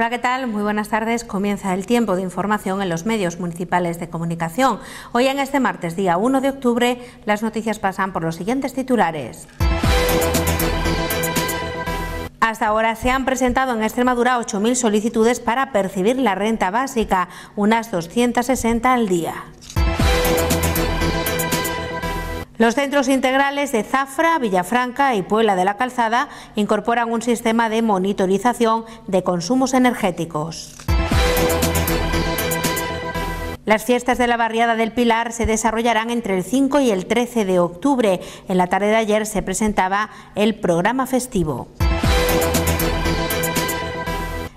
Hola, ¿qué tal? Muy buenas tardes. Comienza el tiempo de información en los medios municipales de comunicación. Hoy en este martes, día 1 de octubre, las noticias pasan por los siguientes titulares. Hasta ahora se han presentado en Extremadura 8.000 solicitudes para percibir la renta básica, unas 260 al día. Los centros integrales de Zafra, Villafranca y Puebla de la Calzada incorporan un sistema de monitorización de consumos energéticos. Las fiestas de la barriada del Pilar se desarrollarán entre el 5 y el 13 de octubre. En la tarde de ayer se presentaba el programa festivo.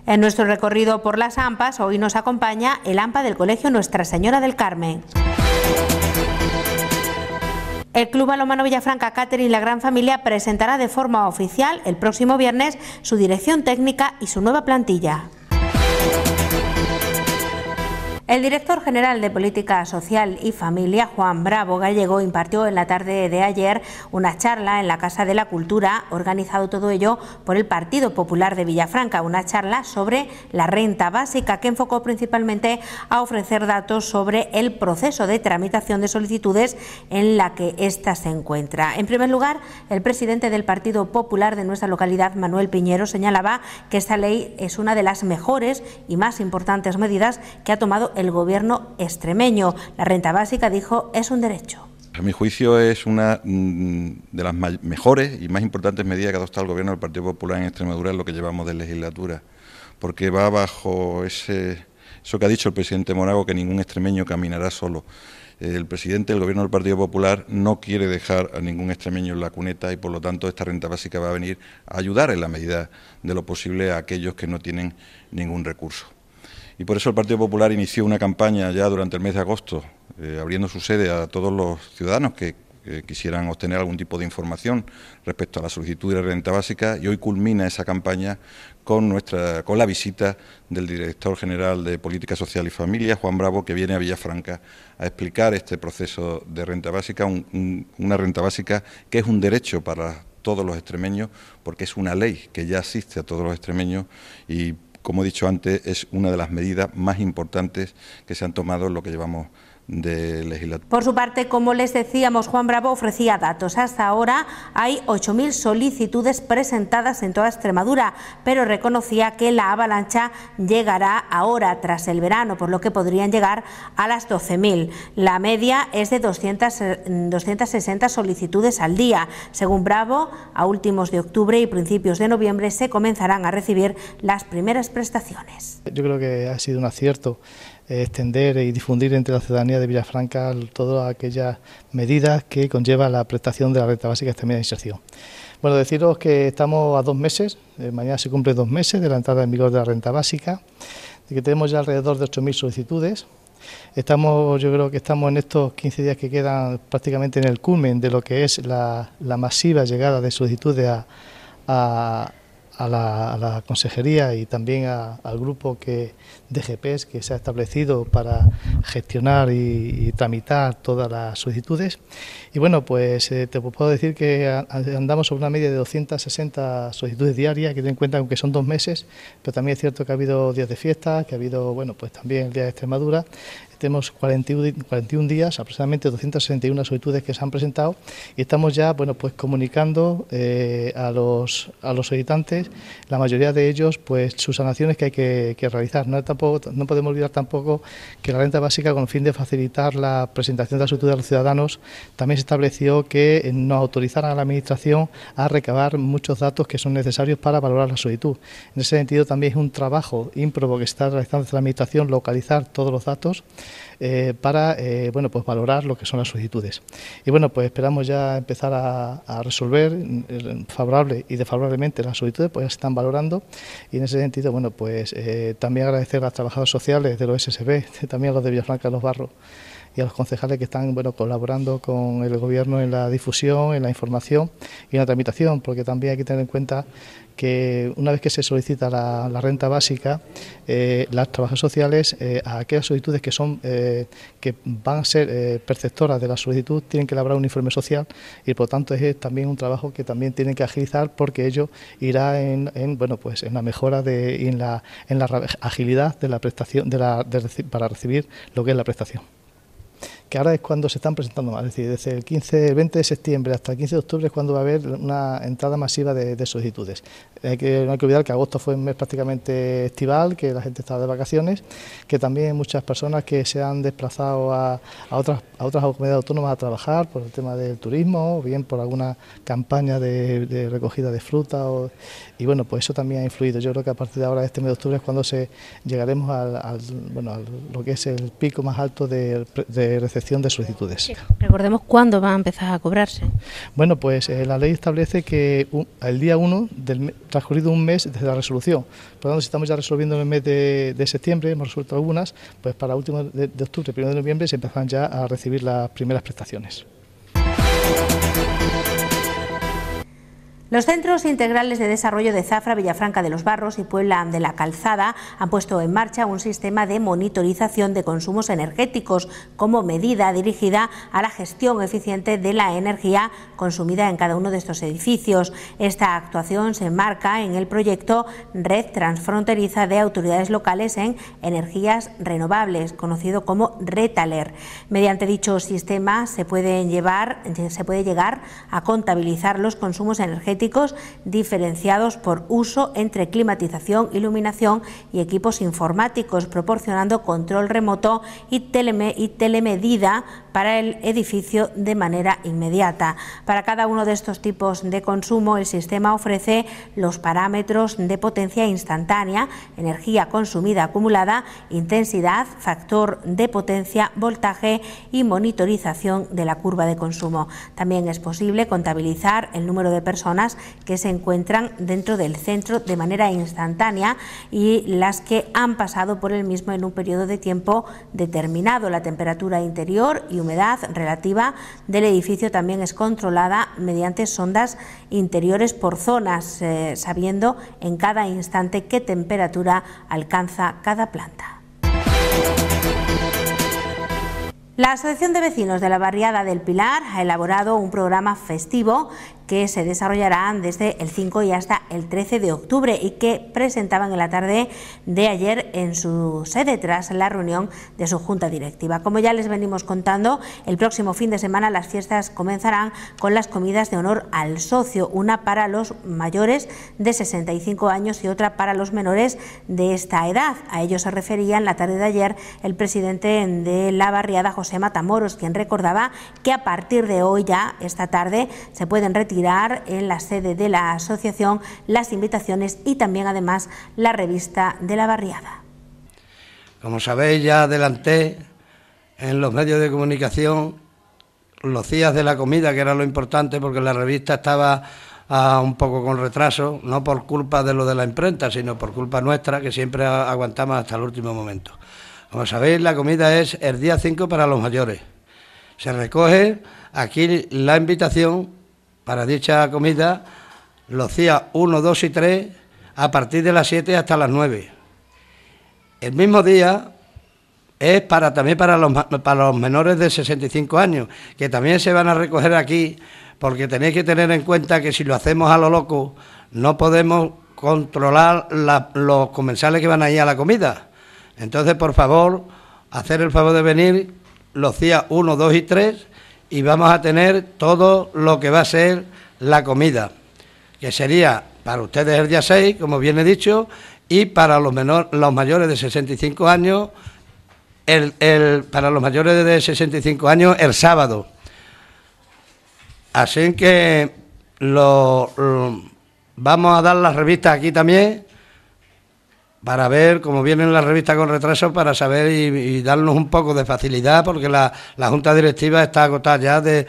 En nuestro recorrido por las AMPAs hoy nos acompaña el AMPA del Colegio Nuestra Señora del Carmen. El Club Balomano Villafranca Catering y la Gran Familia presentará de forma oficial el próximo viernes su dirección técnica y su nueva plantilla. El director general de Política Social y Familia, Juan Bravo Gallego, impartió en la tarde de ayer una charla en la Casa de la Cultura, organizado todo ello por el Partido Popular de Villafranca, una charla sobre la renta básica que enfocó principalmente a ofrecer datos sobre el proceso de tramitación de solicitudes en la que ésta se encuentra. En primer lugar, el presidente del Partido Popular de nuestra localidad, Manuel Piñero, señalaba que esta ley es una de las mejores y más importantes medidas que ha tomado el gobierno extremeño. La renta básica, dijo, es un derecho. A mi juicio es una mm, de las mejores y más importantes medidas que ha adoptado el Gobierno del Partido Popular en Extremadura en lo que llevamos de legislatura, porque va bajo ese, eso que ha dicho el presidente Morago, que ningún extremeño caminará solo. El presidente del Gobierno del Partido Popular no quiere dejar a ningún extremeño en la cuneta y por lo tanto esta renta básica va a venir a ayudar en la medida de lo posible a aquellos que no tienen ningún recurso. Y por eso el Partido Popular inició una campaña ya durante el mes de agosto, eh, abriendo su sede a todos los ciudadanos que eh, quisieran obtener algún tipo de información respecto a la solicitud de renta básica y hoy culmina esa campaña con, nuestra, con la visita del director general de Política Social y Familia, Juan Bravo, que viene a Villafranca a explicar este proceso de renta básica, una renta básica que es un derecho para todos los extremeños, porque es una ley que ya asiste a todos los extremeños y como he dicho antes, es una de las medidas más importantes que se han tomado en lo que llevamos por su parte, como les decíamos, Juan Bravo ofrecía datos. Hasta ahora hay 8.000 solicitudes presentadas en toda Extremadura, pero reconocía que la avalancha llegará ahora, tras el verano, por lo que podrían llegar a las 12.000. La media es de 200, 260 eh, solicitudes al día. Según Bravo, a últimos de octubre y principios de noviembre se comenzarán a recibir las primeras prestaciones. Yo creo que ha sido un acierto extender y difundir entre la ciudadanía de Villafranca todas aquellas medidas que conlleva la prestación de la renta básica esta de inserción. Bueno, deciros que estamos a dos meses, eh, mañana se cumplen dos meses de la entrada en vigor de la renta básica, de que tenemos ya alrededor de 8.000 solicitudes. Estamos, yo creo que estamos en estos 15 días que quedan prácticamente en el culmen de lo que es la, masiva llegada de solicitudes a, a a la, consejería y también al grupo que, de GPs que se ha establecido para gestionar y, tramitar todas las solicitudes. Y bueno, pues eh, te puedo decir que andamos sobre una media de 260 solicitudes diarias, que ten en cuenta aunque son dos meses, pero también es cierto que ha habido días de fiesta, que ha habido, bueno, pues también el Día de Extremadura. Tenemos 41, días, aproximadamente 261 solicitudes que se han presentado y estamos ya bueno, pues comunicando eh, a, los, a solicitantes, la mayoría de ellos, pues sus sanaciones que hay que, realizar. No, tampoco, no podemos olvidar tampoco que la renta básica, con fin de facilitar la presentación de la solicitud a los ciudadanos, también se estableció que eh, nos autorizaran a la Administración a recabar muchos datos que son necesarios para valorar la solicitud. En ese sentido, también es un trabajo ímprobo que está realizando la Administración localizar todos los datos eh, para eh, bueno, pues valorar lo que son las solicitudes. Y bueno, pues esperamos ya empezar a, resolver eh, favorable y desfavorablemente las solicitudes, pues ya se están valorando y en ese sentido, bueno, pues también agradecer a las trabajadoras sociales de los SSB, también a los de Villafranca de los Barros, y a los concejales que están bueno, colaborando con el gobierno en la difusión, en la información y en la tramitación, porque también hay que tener en cuenta que una vez que se solicita la, renta básica, eh, las trabajadoras sociales eh, a aquellas solicitudes que son eh, que van a ser perceptoras de la solicitud tienen que elaborar un informe social y por lo tanto es también un trabajo que también tienen que agilizar porque ello irá en, bueno pues en la mejora de en la agilidad de la prestación de, para recibir lo que es la prestación que ahora es cuando se están presentando más, es decir, desde el 15, el 20 de septiembre hasta el 15 de octubre es cuando va a haber una entrada masiva de, solicitudes. Hay que, no hay que olvidar que agosto fue un mes prácticamente estival, que la gente estaba de vacaciones, que también muchas personas que se han desplazado a, otras, a otras comunidades autónomas a trabajar por el tema del turismo, bien por alguna campaña de, recogida de fruta, y bueno, pues eso también ha influido. Yo creo que a partir de ahora, este mes de octubre, es cuando se llegaremos al, bueno, a lo que es el pico más alto de, de de solicitudes. recordemos cuándo va a empezar a cobrarse. Bueno, pues eh, la ley establece que el día 1, del, transcurrido un mes desde la resolución. Por lo tanto, si estamos ya resolviendo en el mes de, septiembre, hemos resuelto algunas, pues para último de, de octubre, primero de noviembre, se empezarán ya a recibir las primeras prestaciones. Los centros integrales de desarrollo de Zafra, Villafranca de los Barros y Puebla de la Calzada han puesto en marcha un sistema de monitorización de consumos energéticos como medida dirigida a la gestión eficiente de la energía consumida en cada uno de estos edificios. Esta actuación se enmarca en el proyecto Red Transfronteriza de Autoridades Locales en Energías Renovables, conocido como RETALER. Mediante dicho sistema se, pueden llevar, se puede llegar a contabilizar los consumos energéticos diferenciados por uso entre climatización, iluminación y equipos informáticos, proporcionando control remoto y, y telemedida para el edificio de manera inmediata. Para cada uno de estos tipos de consumo, el sistema ofrece los parámetros de potencia instantánea, energía consumida acumulada, intensidad, factor de potencia, voltaje y monitorización de la curva de consumo. También es posible contabilizar el número de personas que se encuentran dentro del centro de manera instantánea y las que han pasado por el mismo en un periodo de tiempo determinado. La temperatura interior y humedad relativa del edificio también es controlada mediante sondas interiores por zonas, eh, sabiendo en cada instante qué temperatura alcanza cada planta. La Asociación de Vecinos de la Barriada del Pilar ha elaborado un programa festivo que se desarrollarán desde el 5 y hasta el 13 de octubre y que presentaban en la tarde de ayer en su sede tras la reunión de su junta directiva. Como ya les venimos contando, el próximo fin de semana las fiestas comenzarán con las comidas de honor al socio, una para los mayores de 65 años y otra para los menores de esta edad. A ello se refería en la tarde de ayer el presidente de la barriada José Matamoros, quien recordaba que a partir de hoy ya, esta tarde, se pueden retirar en la sede de la asociación las invitaciones y también además la revista de la barriada. Como sabéis, ya adelanté en los medios de comunicación los días de la comida, que era lo importante porque la revista estaba ah, un poco con retraso, no por culpa de lo de la imprenta, sino por culpa nuestra, que siempre aguantamos hasta el último momento. Como sabéis, la comida es el día 5 para los mayores. Se recoge aquí la invitación para dicha comida los CIA 1, 2 y 3 a partir de las 7 hasta las 9. El mismo día es para también para los, para los menores de 65 años, que también se van a recoger aquí, porque tenéis que tener en cuenta que si lo hacemos a lo loco, no podemos controlar los comensales que van a ir a la comida. Entonces, por favor, hacer el favor de venir los CIA 1, 2 y 3 y vamos a tener todo lo que va a ser la comida, que sería para ustedes el día 6, como bien he dicho, y para los, los mayores de 65 años, el, para los mayores de 65 años el sábado. Así que lo, vamos a dar las revistas aquí también para ver, cómo vienen las revistas con retraso, para saber y, darnos un poco de facilidad, porque la, Junta Directiva está agotada ya de,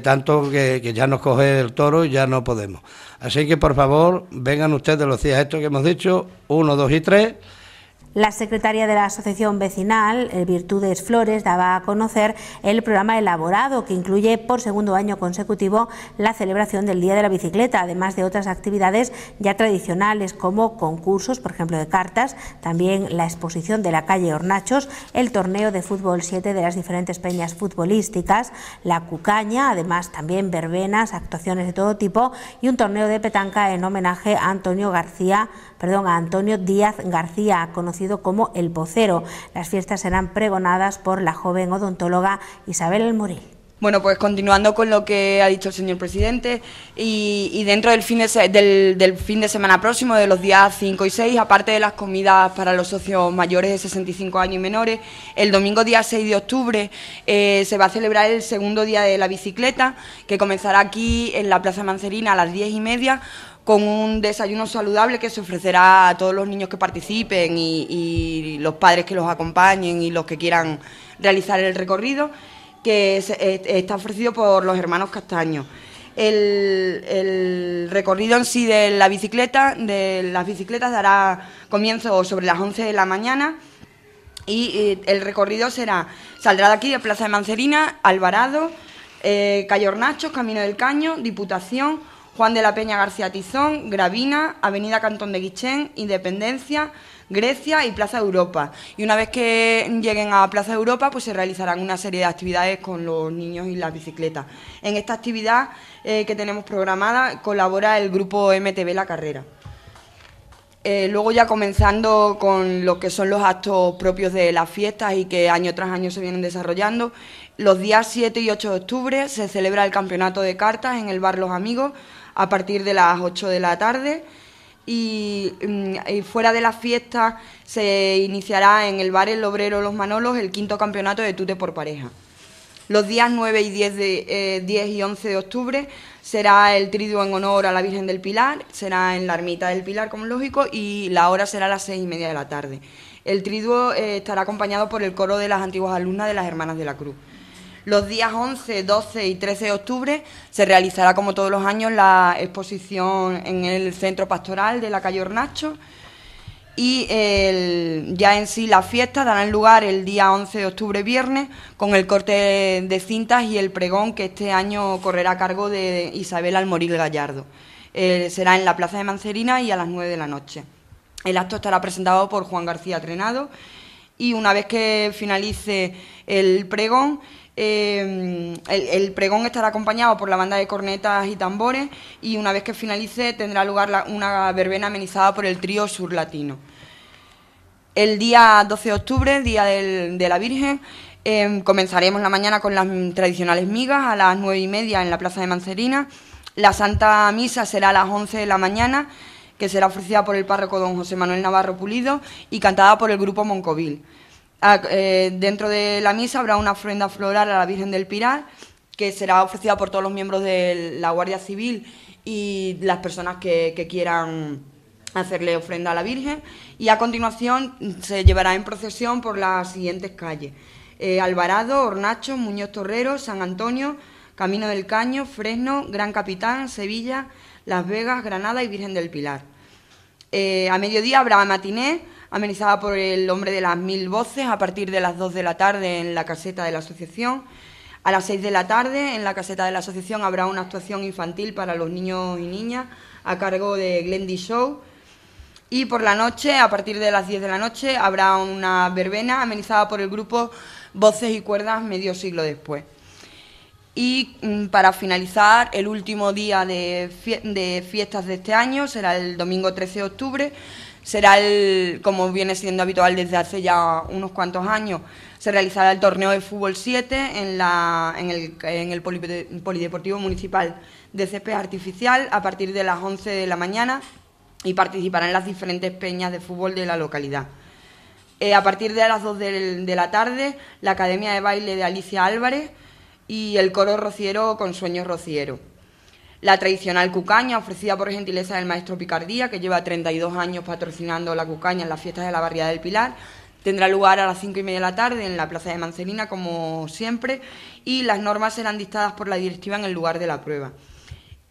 tanto que, ya nos coge el toro y ya no podemos. Así que, por favor, vengan ustedes los días estos que hemos dicho, uno, dos y tres. La secretaria de la Asociación Vecinal, eh, Virtudes Flores, daba a conocer el programa elaborado que incluye por segundo año consecutivo la celebración del Día de la Bicicleta, además de otras actividades ya tradicionales como concursos, por ejemplo, de cartas, también la exposición de la calle Hornachos, el torneo de fútbol 7 de las diferentes peñas futbolísticas, la cucaña, además también verbenas, actuaciones de todo tipo y un torneo de petanca en homenaje a Antonio García perdón, a Antonio Díaz García, conocido como El Pocero. Las fiestas serán pregonadas por la joven odontóloga Isabel Moril. Bueno, pues continuando con lo que ha dicho el señor presidente, y, dentro del fin, de, semana próximo, de los días 5 y 6, aparte de las comidas para los socios mayores de 65 años y menores, el domingo día 6 de octubre eh, se va a celebrar el segundo día de la bicicleta, que comenzará aquí en la Plaza Mancerina a las 10 y media con un desayuno saludable que se ofrecerá a todos los niños que participen y, los padres que los acompañen y los que quieran realizar el recorrido, que está ofrecido por los hermanos Castaño. El, recorrido en sí de la bicicleta, de las bicicletas dará comienzo sobre las 11 de la mañana y el recorrido será, saldrá de aquí de Plaza de Mancerina, Alvarado, eh, Camino del Caño, Diputación, Juan de la Peña García Tizón, Gravina, Avenida Cantón de Guichén, Independencia, Grecia y Plaza Europa. Y una vez que lleguen a Plaza Europa, pues se realizarán una serie de actividades con los niños y las bicicletas. En esta actividad eh, que tenemos programada colabora el grupo MTV La Carrera. Eh, luego ya comenzando con lo que son los actos propios de las fiestas y que año tras año se vienen desarrollando, los días 7 y 8 de octubre se celebra el campeonato de cartas en el bar Los Amigos a partir de las 8 de la tarde. Y, mm, fuera de la fiesta se iniciará en el bar El Obrero Los Manolos el quinto campeonato de tute por pareja. Los días 9 y 10, de, eh, ...diez y 11 de octubre será el triduo en honor a la Virgen del Pilar, será en la ermita del Pilar, como lógico, y la hora será a las seis y media de la tarde. El triduo eh, estará acompañado por el coro de las antiguas alumnas de las Hermanas de la Cruz. Los días 11, 12 y 13 de octubre se realizará, como todos los años, la exposición en el Centro Pastoral de la calle Hornacho. Y ya en sí la fiesta dará lugar el día 11 de octubre, viernes, con el corte de cintas y el pregón que este año correrá a cargo de Isabel Almoril Gallardo. Eh, será en la Plaza de Mancerina y a las 9 de la noche. El acto estará presentado por Juan García Trenado y una vez que finalice el pregón, Em, el, pregón estará acompañado por la banda de cornetas y tambores y una vez que finalice tendrá lugar una verbena amenizada por el trío Sur Latino. El día 12 de octubre, Día de la Virgen, em, comenzaremos la mañana con las tradicionales migas a las nueve y media en la Plaza de Mancerina. La Santa Misa será a las 11 de la mañana, que será ofrecida por el párroco don José Manuel Navarro Pulido y cantada por el grupo Moncovil. Ah, eh, dentro de la misa habrá una ofrenda floral a la Virgen del Pilar que será ofrecida por todos los miembros de la Guardia Civil y las personas que, quieran hacerle ofrenda a la Virgen y a continuación se llevará en procesión por las siguientes calles. Eh, Alvarado, Hornacho, Muñoz Torrero, San Antonio, Camino del Caño, Fresno, Gran Capitán, Sevilla, Las Vegas, Granada y Virgen del Pilar. Eh, a mediodía habrá matiné amenizada por el hombre de las mil voces a partir de las 2 de la tarde en la caseta de la asociación. A las 6 de la tarde en la caseta de la asociación habrá una actuación infantil para los niños y niñas a cargo de Glendy Show. Y por la noche, a partir de las 10 de la noche, habrá una verbena amenizada por el grupo Voces y Cuerdas medio siglo después. Y mm, para finalizar, el último día de, fiestas de este año será el domingo 13 de octubre, será el, como viene siendo habitual desde hace ya unos cuantos años, se realizará el torneo de fútbol 7 en, la, en el, Polideportivo Municipal de Césped Artificial a partir de las 11 de la mañana y participarán las diferentes peñas de fútbol de la localidad. Eh, a partir de las 2 de, la tarde, la Academia de Baile de Alicia Álvarez y el Coro Rociero con Sueños Rociero la tradicional cucaña, ofrecida por gentileza del maestro Picardía, que lleva 32 años patrocinando la cucaña en las fiestas de la barriada del Pilar. Tendrá lugar a las cinco y media de la tarde en la Plaza de Mancelina, como siempre, y las normas serán dictadas por la directiva en el lugar de la prueba.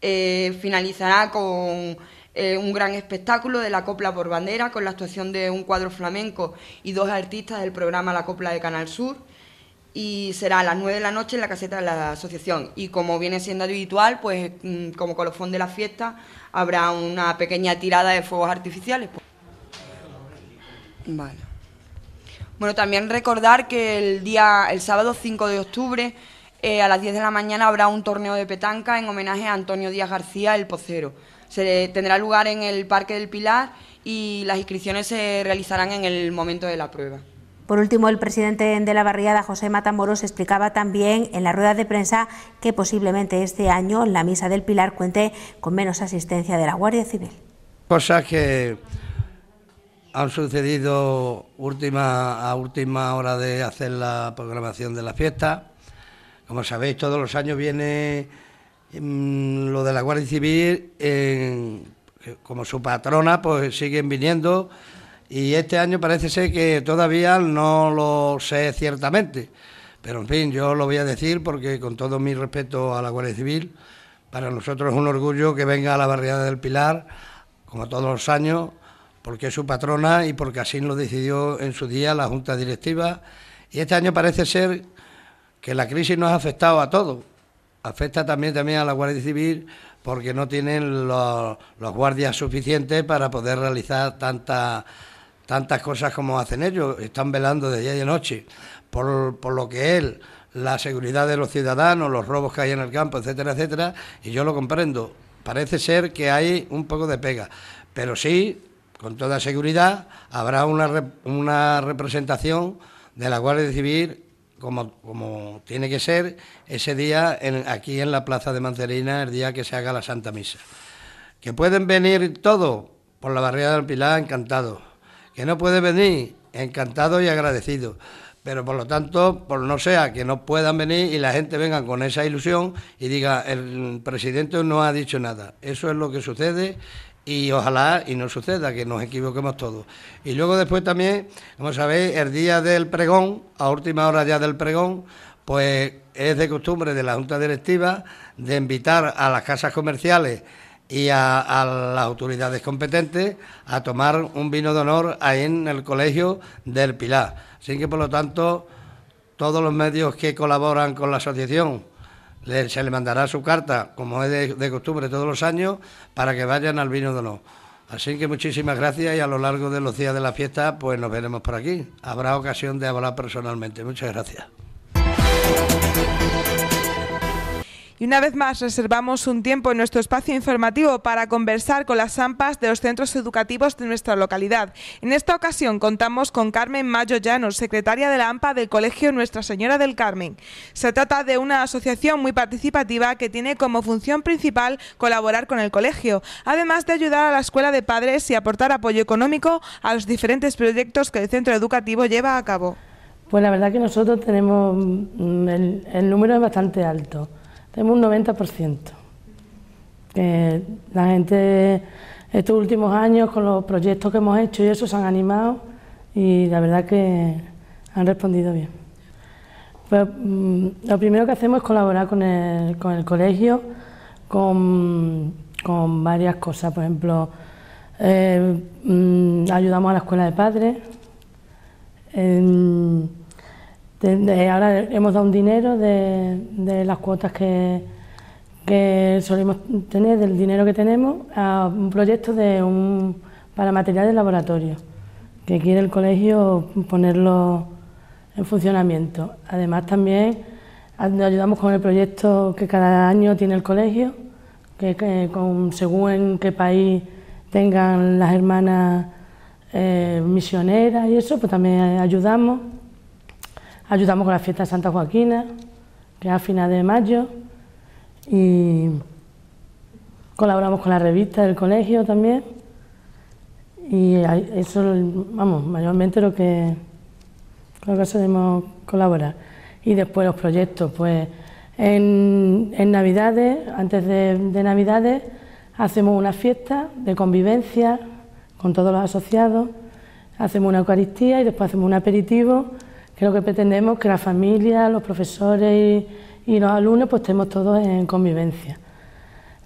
Eh, finalizará con eh, un gran espectáculo de la copla por bandera, con la actuación de un cuadro flamenco y dos artistas del programa La Copla de Canal Sur y será a las 9 de la noche en la caseta de la asociación. Y como viene siendo habitual, pues mm, como colofón de la fiesta, habrá una pequeña tirada de fuegos artificiales. Bueno, también recordar que el día, el sábado 5 de octubre, eh, a las 10 de la mañana habrá un torneo de petanca en homenaje a Antonio Díaz García, el pocero. Se tendrá lugar en el Parque del Pilar y las inscripciones se realizarán en el momento de la prueba. Por último, el presidente de la barriada, José Matamoros, explicaba también en la rueda de prensa que posiblemente este año la misa del Pilar cuente con menos asistencia de la Guardia Civil. Cosas que han sucedido última, a última hora de hacer la programación de la fiesta. Como sabéis, todos los años viene mm, lo de la Guardia Civil, como su patrona, pues siguen viniendo y este año parece ser que todavía no lo sé ciertamente. Pero en fin, yo lo voy a decir porque con todo mi respeto a la Guardia Civil, para nosotros es un orgullo que venga a la barriada del Pilar, como todos los años, porque es su patrona y porque así lo decidió en su día la Junta Directiva. Y este año parece ser que la crisis nos ha afectado a todos. Afecta también, también a la Guardia Civil porque no tienen los, los guardias suficientes para poder realizar tanta tantas cosas como hacen ellos, están velando de día y de noche por, lo que es la seguridad de los ciudadanos, los robos que hay en el campo, etcétera, etcétera, y yo lo comprendo. Parece ser que hay un poco de pega, pero sí, con toda seguridad, habrá una, una representación de la Guardia Civil como, tiene que ser ese día aquí en la Plaza de Mancerina, el día que se haga la Santa Misa. Que pueden venir todos por la barriada del Pilar, encantados que no puede venir, encantado y agradecido. Pero por lo tanto, por no sea que no puedan venir y la gente venga con esa ilusión y diga, el presidente no ha dicho nada. Eso es lo que sucede y ojalá y no suceda, que nos equivoquemos todos. Y luego después también, como sabéis, el día del pregón, a última hora ya del pregón, pues es de costumbre de la Junta Directiva de invitar a las casas comerciales y a, las autoridades competentes a tomar un vino de honor ahí en el colegio del Pilar. Así que, por lo tanto, todos los medios que colaboran con la asociación se le mandará su carta, como es de, de, costumbre todos los años, para que vayan al vino de honor. Así que muchísimas gracias y a lo largo de los días de la fiesta, pues nos veremos por aquí. Habrá ocasión de hablar personalmente. Muchas gracias. Y una vez más reservamos un tiempo en nuestro espacio informativo para conversar con las AMPAs de los centros educativos de nuestra localidad. En esta ocasión contamos con Carmen Mayo Llanos, secretaria de la AMPA del Colegio Nuestra Señora del Carmen. Se trata de una asociación muy participativa que tiene como función principal colaborar con el colegio, además de ayudar a la escuela de padres y aportar apoyo económico a los diferentes proyectos que el centro educativo lleva a cabo. Pues la verdad que nosotros tenemos mm, el, número es bastante alto tenemos un 90%. la gente estos últimos años con los proyectos que hemos hecho y eso se han animado y la verdad que han respondido bien. Pues, mm, lo primero que hacemos es colaborar con el, colegio con, varias cosas, por ejemplo, eh, mm, ayudamos a la escuela de padres ahora hemos dado un dinero de, las cuotas que, solemos tener, del dinero que tenemos, a un proyecto de un, para materiales de laboratorio, que quiere el colegio ponerlo en funcionamiento. Además también ayudamos con el proyecto que cada año tiene el colegio, que, según en qué país tengan las hermanas eh, misioneras y eso, pues también ayudamos ayudamos con la fiesta de Santa Joaquina, que es a finales de mayo, y colaboramos con la revista del colegio también. Y eso, vamos, mayormente lo que, lo que solemos colaborar. Y después los proyectos, pues en, Navidades, antes de Navidades, hacemos una fiesta de convivencia con todos los asociados, hacemos una Eucaristía y después hacemos un aperitivo Creo que pretendemos que la familia, los profesores y, los alumnos pues estemos todos en convivencia.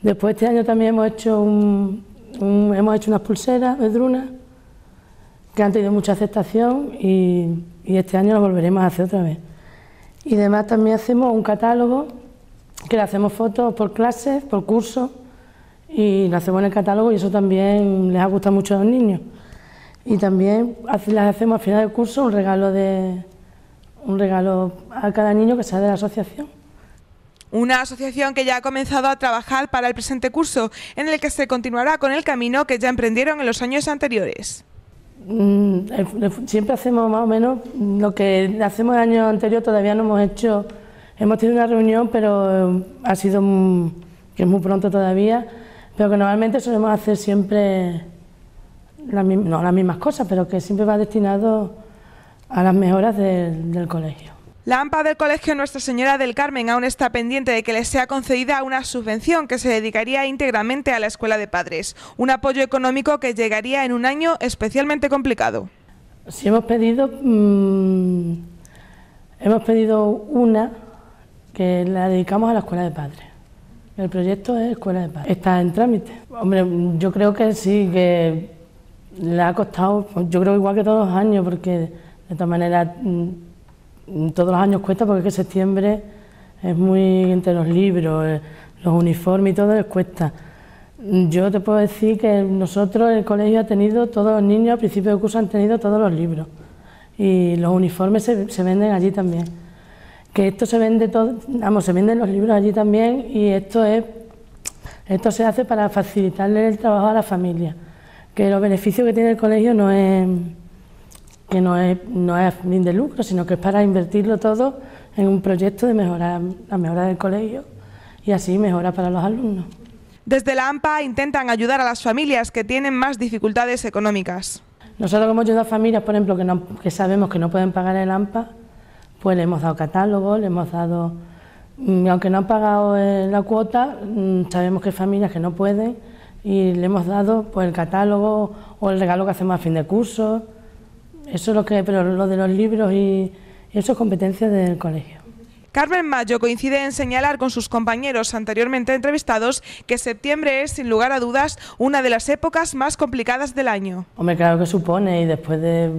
Después este año también hemos hecho, un, hemos hecho unas pulseras de druna, que han tenido mucha aceptación y, y este año lo volveremos a hacer otra vez. Y además también hacemos un catálogo que le hacemos fotos por clases, por curso y lo hacemos en el catálogo y eso también les ha gustado mucho a los niños. Y también les hacemos al final del curso un regalo de, un regalo a cada niño que sea de la asociación. Una asociación que ya ha comenzado a trabajar para el presente curso, en el que se continuará con el camino que ya emprendieron en los años anteriores. Mm, eh, siempre hacemos más o menos lo que hacemos el año anterior, todavía no hemos hecho, hemos tenido una reunión, pero eh, ha sido que es muy pronto todavía, pero que normalmente solemos hacer siempre no las mismas cosas, pero que siempre va destinado a las mejoras del, colegio. La AMPA del Colegio Nuestra Señora del Carmen aún está pendiente de que le sea concedida una subvención que se dedicaría íntegramente a la escuela de padres, un apoyo económico que llegaría en un año especialmente complicado. Si hemos pedido, mm, hemos pedido una que la dedicamos a la escuela de padres. El proyecto es escuela de padres. Está en trámite. Hombre, yo creo que sí, que le ha costado, yo creo igual que todos los años, porque de todas maneras, mm, mm, todos los años cuesta porque es que septiembre es muy entre los libros, eh, los uniformes y todo, les cuesta. Mm, yo te puedo decir que nosotros, el colegio ha tenido, todos los niños al principio de curso han tenido todos los libros y los uniformes se, se venden allí también. Que esto se vende todo, vamos, se venden los libros allí también y esto es esto se hace para facilitarle el trabajo a la familia, que los beneficios que tiene el colegio no es que no es, no fin de lucro, sino que es para invertirlo todo en un proyecto de mejorar la mejora del colegio y así mejora para los alumnos. Desde la AMPA intentan ayudar a las familias que tienen más dificultades económicas. Nosotros hemos ayudado a familias, por ejemplo, que, no, sabemos que no pueden pagar el AMPA, pues le hemos dado catálogos, le hemos dado, mm, aunque no han pagado eh, la cuota, mm, sabemos que hay familias que no pueden y le hemos dado pues, el catálogo o el regalo que hacemos a fin de curso. Eso es lo que, pero lo de los libros y, eso es competencia del colegio. Carmen Mayo coincide en señalar con sus compañeros anteriormente entrevistados que septiembre es, sin lugar a dudas, una de las épocas más complicadas del año. Hombre, claro que supone, y después de,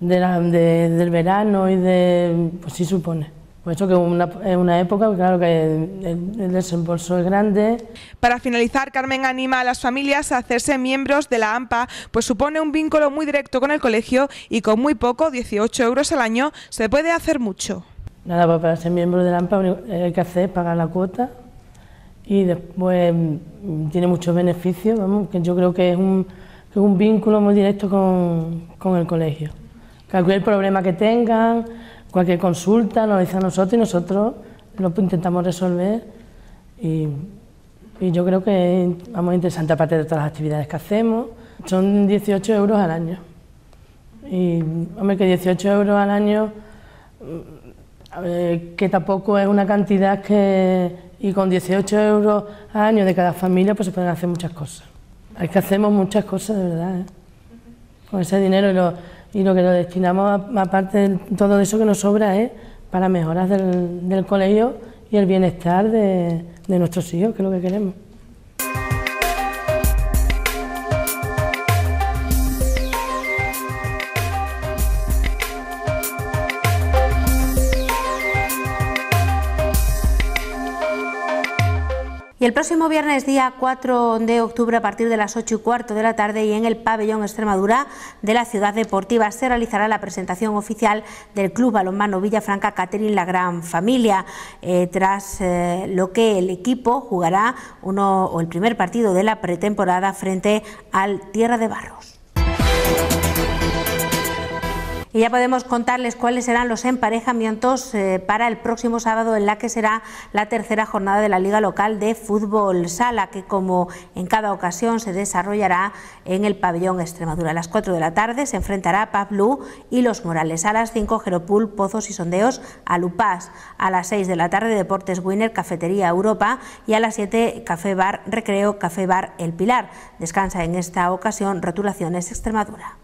del verano y de... pues sí supone. Puesto que es eh, una, época, claro que el, desembolso es grande. Para finalizar, Carmen anima a las familias a hacerse miembros de la AMPA, pues supone un vínculo muy directo con el colegio y con muy poco, 18 euros al año, se puede hacer mucho. Nada, pues para ser miembro de la AMPA lo que eh, hay que hacer es pagar la cuota y después mm, tiene muchos beneficios, vamos, que yo creo que es un, que un vínculo muy directo con, con el colegio. Cualquier problema que tengan, cualquier consulta nos lo dice a nosotros y nosotros lo intentamos resolver. Y, yo creo que es muy interesante, aparte de todas las actividades que hacemos. Son 18 euros al año. Y, hombre, que 18 euros al año, mm, que tampoco es una cantidad que. Y con 18 euros al año de cada familia, pues se pueden hacer muchas cosas. hay que hacemos muchas cosas, de verdad, ¿eh? con ese dinero. Y lo, y lo que lo destinamos, aparte de todo eso que nos sobra, es para mejoras del, colegio y el bienestar de, de nuestros hijos, que es lo que queremos. el próximo viernes, día 4 de octubre, a partir de las 8 y cuarto de la tarde y en el pabellón Extremadura de la Ciudad Deportiva, se realizará la presentación oficial del Club Balonmano Villafranca Caterin La Gran Familia, eh, tras eh, lo que el equipo jugará uno o el primer partido de la pretemporada frente al Tierra de Barros. Y ya podemos contarles cuáles serán los emparejamientos eh, para el próximo sábado en la que será la tercera jornada de la Liga Local de Fútbol Sala, que como en cada ocasión se desarrollará en el pabellón Extremadura. A las 4 de la tarde se enfrentará Pablo y Los Morales. A las 5 Geropul, Pozos y Sondeos, a Lupaz. A las 6 de la tarde Deportes Winner, Cafetería Europa. Y a las 7 Café Bar Recreo, Café Bar El Pilar. Descansa en esta ocasión Rotulaciones Extremadura.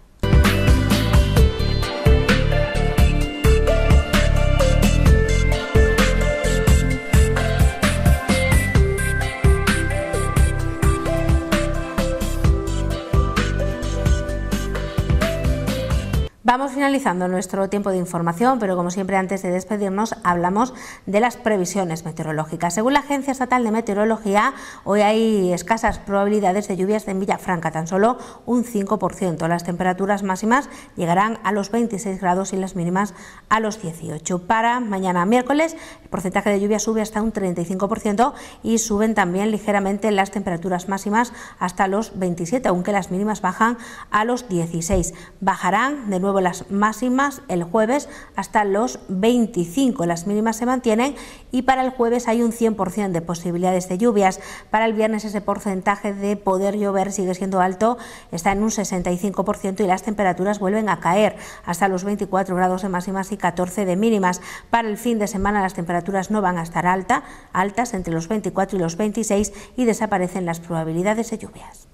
Vamos finalizando nuestro tiempo de información, pero como siempre antes de despedirnos hablamos de las previsiones meteorológicas. Según la Agencia Estatal de Meteorología, hoy hay escasas probabilidades de lluvias en Villafranca, tan solo un 5%. Las temperaturas máximas llegarán a los 26 grados y las mínimas a los 18. Para mañana miércoles, el porcentaje de lluvia sube hasta un 35% y suben también ligeramente las temperaturas máximas hasta los 27, aunque las mínimas bajan a los 16. Bajarán de nuevo las máximas el jueves hasta los 25. Las mínimas se mantienen y para el jueves hay un 100% de posibilidades de lluvias. Para el viernes ese porcentaje de poder llover sigue siendo alto, está en un 65% y las temperaturas vuelven a caer hasta los 24 grados de máximas y 14 de mínimas. Para el fin de semana las temperaturas no van a estar alta, altas entre los 24 y los 26 y desaparecen las probabilidades de lluvias.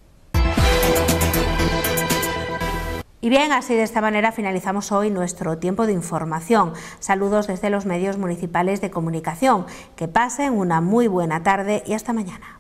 Y bien, así de esta manera finalizamos hoy nuestro tiempo de información. Saludos desde los medios municipales de comunicación. Que pasen una muy buena tarde y hasta mañana.